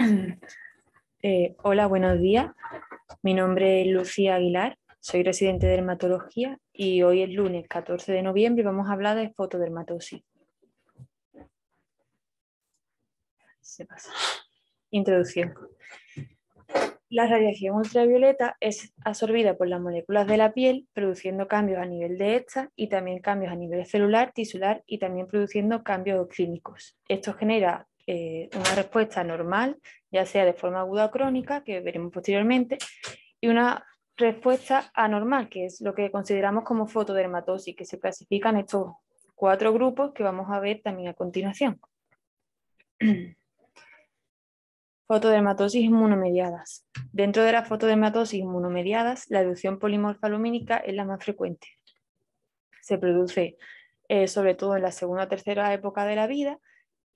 Eh, hola, buenos días. Mi nombre es Lucía Aguilar, soy residente de dermatología y hoy es lunes 14 de noviembre y vamos a hablar de fotodermatosis. Introducción. La radiación ultravioleta es absorbida por las moléculas de la piel, produciendo cambios a nivel de esta y también cambios a nivel celular, tisular y también produciendo cambios clínicos. Esto genera eh, una respuesta normal, ya sea de forma aguda o crónica, que veremos posteriormente, y una respuesta anormal, que es lo que consideramos como fotodermatosis, que se clasifican estos cuatro grupos que vamos a ver también a continuación. Fotodermatosis inmunomediadas. Dentro de las fotodermatosis inmunomediadas, la erupción polimorfa es la más frecuente. Se produce eh, sobre todo en la segunda o tercera época de la vida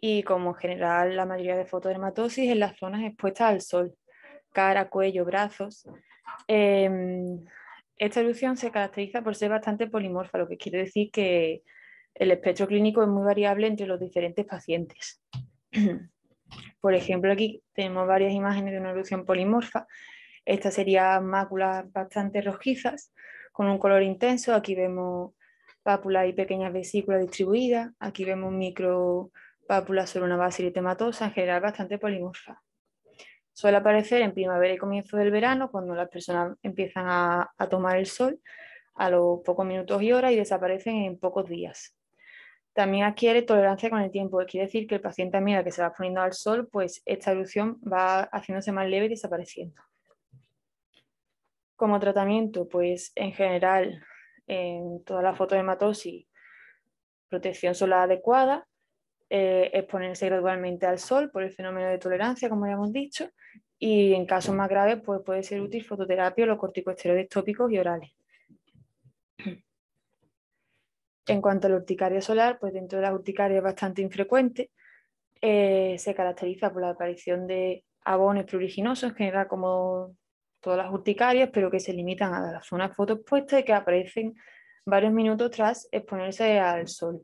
y como en general la mayoría de fotodermatosis en las zonas expuestas al sol, cara, cuello, brazos. Em, esta erupción se caracteriza por ser bastante polimorfa, lo que quiere decir que el espectro clínico es muy variable entre los diferentes pacientes. Por ejemplo, aquí tenemos varias imágenes de una erupción polimorfa. Esta sería máculas bastante rojizas, con un color intenso. Aquí vemos pápulas y pequeñas vesículas distribuidas. Aquí vemos micro Pápula sobre una base eritematosa, en general bastante polimorfa. Suele aparecer en primavera y comienzo del verano, cuando las personas empiezan a, tomar el sol a los pocos minutos y horas y desaparecen en pocos días. También adquiere tolerancia con el tiempo, quiere decir que el paciente a que se va poniendo al sol, pues esta erupción va haciéndose más leve y desapareciendo. Como tratamiento, pues en general, en todas las fotohematosis, protección solar adecuada, eh, exponerse gradualmente al sol por el fenómeno de tolerancia, como ya hemos dicho, y en casos más graves pues, puede ser útil fototerapia o los corticosteroides tópicos y orales. En cuanto a la urticaria solar, pues dentro de la urticaria es bastante infrecuente, eh, se caracteriza por la aparición de abones pruriginosos, en general como todas las urticarias, pero que se limitan a las zonas fotoexpuestas y que aparecen varios minutos tras exponerse al sol.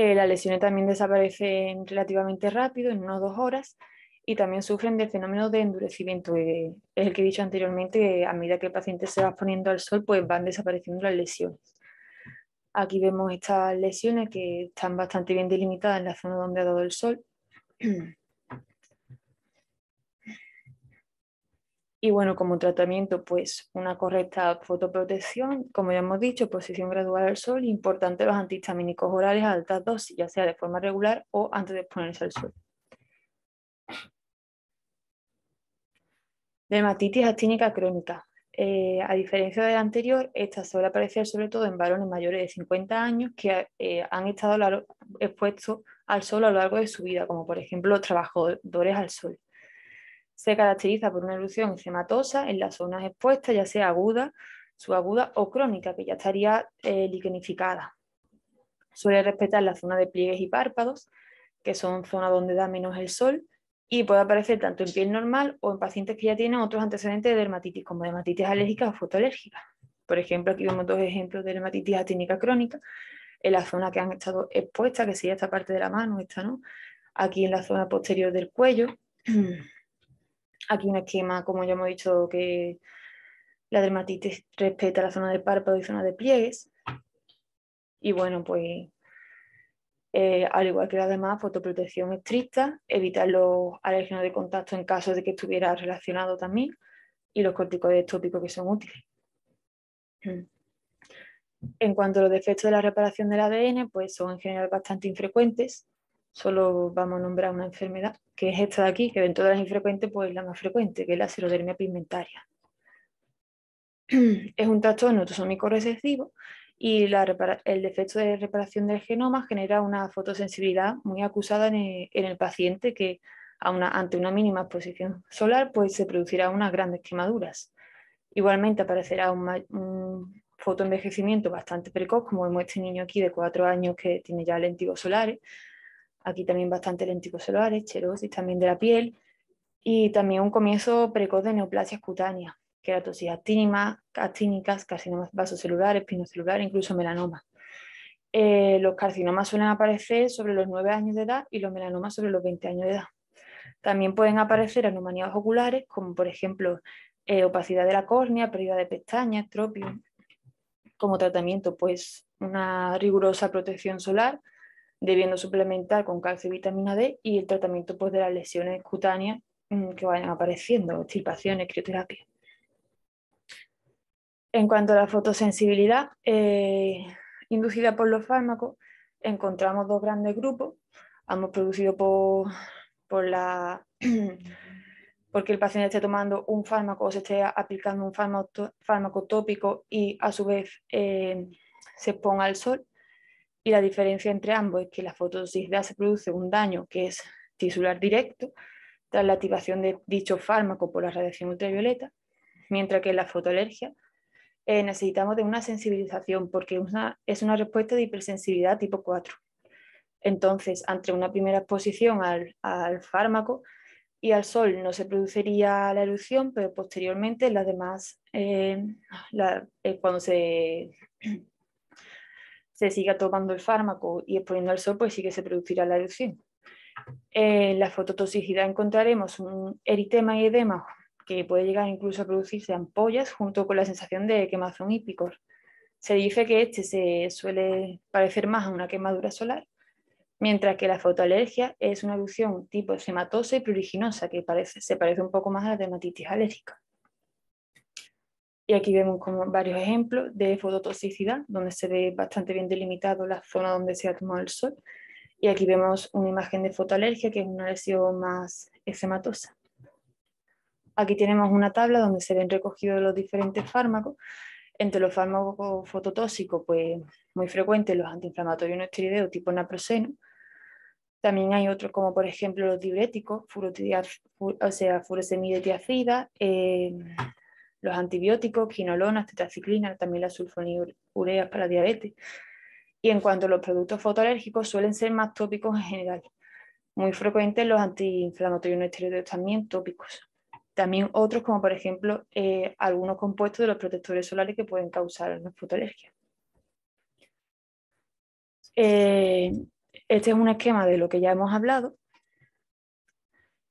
Eh, las lesiones también desaparecen relativamente rápido, en unas dos horas, y también sufren del fenómeno de endurecimiento, eh, es el que he dicho anteriormente, a medida que el paciente se va poniendo al sol, pues van desapareciendo las lesiones. Aquí vemos estas lesiones que están bastante bien delimitadas en la zona donde ha dado el sol. Y bueno, como tratamiento, pues una correcta fotoprotección, como ya hemos dicho, posición gradual al sol, importante los antihistamínicos orales a altas dosis, ya sea de forma regular o antes de exponerse al sol. Dermatitis actínica crónica. Eh, a diferencia de la anterior, esta suele aparecer sobre todo en varones mayores de 50 años que eh, han estado expuestos al sol a lo largo de su vida, como por ejemplo los trabajadores al sol. Se caracteriza por una erupción cematosa en las zonas expuestas, ya sea aguda, subaguda o crónica, que ya estaría eh, lignificada. liquenificada. Suele respetar la zona de pliegues y párpados, que son zonas donde da menos el sol, y puede aparecer tanto en piel normal o en pacientes que ya tienen otros antecedentes de dermatitis, como dermatitis alérgica o fotoalérgica. Por ejemplo, aquí vemos dos ejemplos de dermatitis atínica crónica, en la zona que han estado expuestas, que sería esta parte de la mano, esta no, aquí en la zona posterior del cuello, Aquí un esquema, como ya hemos dicho, que la dermatitis respeta la zona de párpado y zona de pliegues. Y bueno, pues eh, al igual que las demás, fotoprotección estricta, evitar los alérgenos de contacto en caso de que estuviera relacionado también y los corticoides tópicos que son útiles. En cuanto a los defectos de la reparación del ADN, pues son en general bastante infrecuentes solo vamos a nombrar una enfermedad, que es esta de aquí, que ven todas las infrecuentes, pues la más frecuente, que es la serodermia pigmentaria. Es un trastorno autosómico recesivo y el defecto de reparación del genoma genera una fotosensibilidad muy acusada en el, paciente que ante una mínima exposición solar pues se producirá unas grandes quemaduras. Igualmente aparecerá un, un fotoenvejecimiento bastante precoz, como vemos este niño aquí de cuatro años que tiene ya lentigos solares, Aquí también bastante lenticos celulares... cherosis también de la piel y también un comienzo precoz de neoplasias cutáneas, queratosis actínima, actínicas, carcinomas vasocelulares, pinocelulares, incluso melanomas. Eh, los carcinomas suelen aparecer sobre los 9 años de edad y los melanomas sobre los 20 años de edad. También pueden aparecer anomalías oculares, como por ejemplo eh, opacidad de la córnea, pérdida de pestañas, tropio. Como tratamiento, pues una rigurosa protección solar, debiendo suplementar con calcio y vitamina D y el tratamiento pues, de las lesiones cutáneas mm, que vayan apareciendo, extirpaciones, crioterapia. En cuanto a la fotosensibilidad eh, inducida por los fármacos, encontramos dos grandes grupos, ambos producido por, la... porque el paciente esté tomando un fármaco o se esté aplicando un fármaco, tópico y a su vez eh, se exponga al sol. Y la diferencia entre ambos es que la fotosíntesis se produce un daño que es tisular directo tras la activación de dicho fármaco por la radiación ultravioleta, mientras que en la fotoalergia eh, necesitamos de una sensibilización porque una, es una respuesta de hipersensibilidad tipo 4. Entonces, ante una primera exposición al, fármaco y al sol no se produciría la erupción, pero posteriormente las demás, eh, eh, cuando se se siga tomando el fármaco y exponiendo al sol, pues sí que se producirá la erupción. En la fototoxicidad encontraremos un eritema y edema que puede llegar incluso a producirse ampollas junto con la sensación de quemazón y Se dice que este se suele parecer más a una quemadura solar, mientras que la fotoalergia es una erupción tipo hematosa y pruriginosa que parece, se parece un poco más a la dermatitis alérgica. Y aquí vemos como varios ejemplos de fototoxicidad, donde se ve bastante bien delimitado la zona donde se ha tomado el sol. Y aquí vemos una imagen de fotoalergia, que es una lesión más eczematosa. Aquí tenemos una tabla donde se ven recogidos los diferentes fármacos. Entre los fármacos fototóxicos, pues muy frecuentes, los antiinflamatorios no esteroideos tipo naproxeno. También hay otros como por ejemplo los diuréticos, o sea, furosemide eh, los antibióticos, quinolonas, tetraciclina, también la sulfonilureas para diabetes. Y en cuanto a los productos fotoalérgicos, suelen ser más tópicos en general. Muy frecuentes los antiinflamatorios no esteroides también tópicos. También otros, como por ejemplo eh, algunos compuestos de los protectores solares que pueden causar una fotoalergia. Eh, este es un esquema de lo que ya hemos hablado.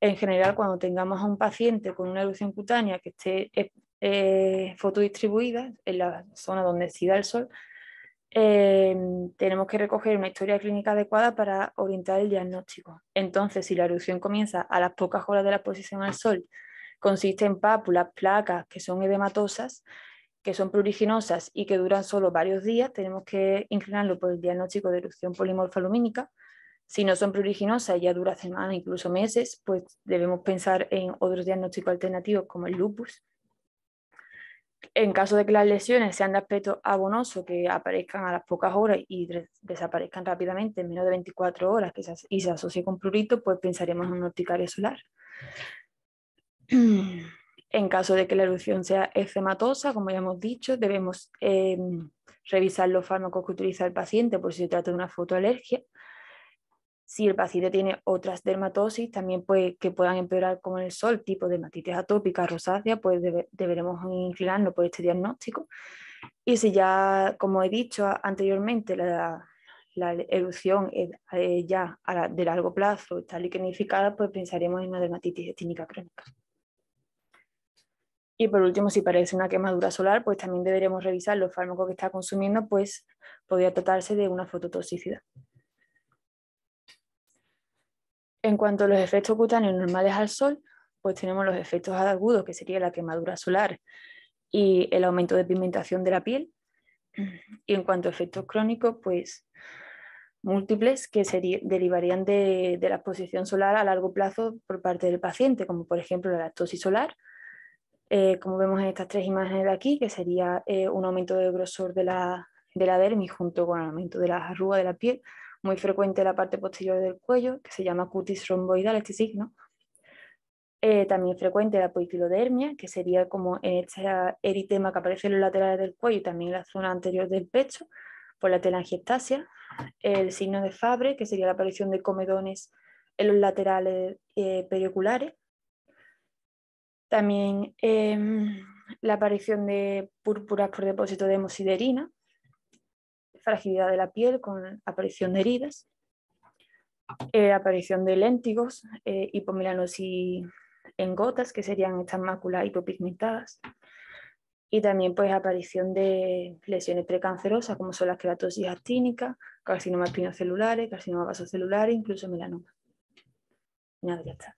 En general, cuando tengamos a un paciente con una erupción cutánea que esté eh, eh, fotodistribuidas en la zona donde se el sol, em, tenemos que recoger una historia clínica adecuada para orientar el diagnóstico. Entonces, si la erupción comienza a las pocas horas de la exposición al sol, consiste en pápulas, placas que son edematosas, que son pruriginosas y que duran solo varios días, tenemos que inclinarlo por el diagnóstico de erupción polimorfa lumínica. Si no son pruriginosas y ya dura semanas, incluso meses, pues debemos pensar en otros diagnósticos alternativos como el lupus. En caso de que las lesiones sean de aspecto abonoso, que aparezcan a las pocas horas y desaparezcan rápidamente en menos de 24 horas y se asocie con prurito, pues pensaremos en una urticaria solar. En caso de que la erupción sea efematosa, como ya hemos dicho, debemos em, revisar los fármacos que utiliza el paciente por si se trata de una fotoalergia. Si el paciente tiene otras dermatosis, también que puedan empeorar con el sol, tipo dermatitis atópica, rosácea, pues deberemos inclinarnos por este diagnóstico. Y si ya, como he dicho anteriormente, la, erupción ya de largo plazo está liquidificada, pues pensaremos en una dermatitis estínica crónica. Y por último, si parece una quemadura solar, pues también deberemos revisar los fármacos que está consumiendo, pues podría tratarse de una fototoxicidad. En cuanto a los efectos cutáneos normales al sol, pues tenemos los efectos agudos, que sería la quemadura solar y el aumento de pigmentación de la piel. Y en cuanto a efectos crónicos, pues múltiples que derivarían de, la exposición solar a largo plazo por parte del paciente, como por ejemplo la lactosis solar, eh, como vemos en estas tres imágenes de aquí, que sería eh, un aumento de grosor de la, de la dermis junto con el aumento de las arrugas de la piel, muy frecuente la parte posterior del cuello, que se llama cutis romboidal, este signo. Eh, también frecuente la poiquilodermia, que sería como este eritema que aparece en los laterales del cuello y también en la zona anterior del pecho, por la telangiectasia. El signo de Fabre, que sería la aparición de comedones en los laterales eh, perioculares. También em, la aparición de púrpuras por depósito de hemosiderina, fragilidad de la piel con aparición de heridas, eh, aparición de léntigos, eh, hipomelanosis en gotas, que serían estas máculas hipopigmentadas, y también pues aparición de lesiones precancerosas como son las queratosis actínica, carcinoma espinocelulares, carcinoma vasocelulares, incluso melanoma. Nada, ya está.